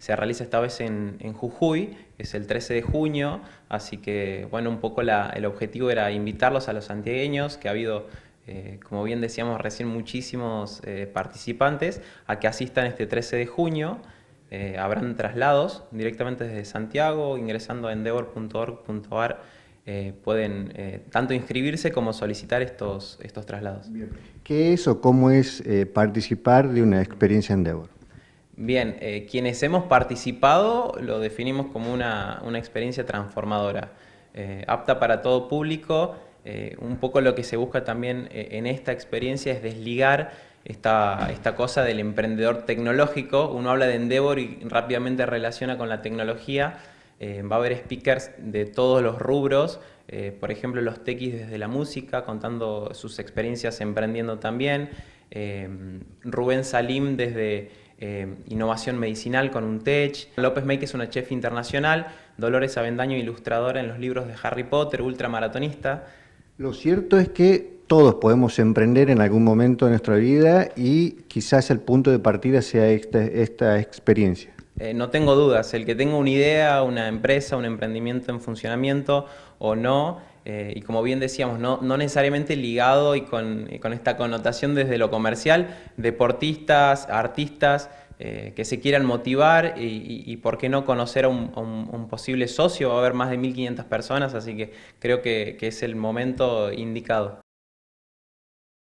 Se realiza esta vez en, Jujuy, es el 13 de junio, así que bueno, un poco el objetivo era invitarlos a los santiagueños, que ha habido eh, como bien decíamos recién, muchísimos eh, participantes a que asistan este 13 de junio. Eh, habrán traslados directamente desde Santiago, ingresando a endeavor.org.ar. pueden tanto inscribirse como solicitar estos, estos traslados. ¿Qué es o cómo es participar de una experiencia Endeavor? Bien, eh, quienes hemos participado lo definimos como una, experiencia transformadora, eh, apta para todo público. Eh, un poco lo que se busca también en esta experiencia es desligar esta, esta cosa del emprendedor tecnológico. Uno habla de Endeavor y rápidamente relaciona con la tecnología. va a haber speakers de todos los rubros, por ejemplo los techis desde la música, contando sus experiencias emprendiendo también. Rubén Salim desde eh, innovación medicinal con un tech. López que es una chef internacional, Dolores Avendaño ilustradora en los libros de Harry Potter, ultramaratonista. Lo cierto es que todos podemos emprender en algún momento de nuestra vida y quizás el punto de partida sea esta, experiencia. Eh, no tengo dudas, el que tenga una idea, una empresa, un emprendimiento en funcionamiento o no, eh, y como bien decíamos, no, necesariamente ligado y con, esta connotación desde lo comercial, deportistas, artistas eh, que se quieran motivar y, por qué no conocer a un, posible socio, va a haber más de 1.500 personas, así que creo que es el momento indicado.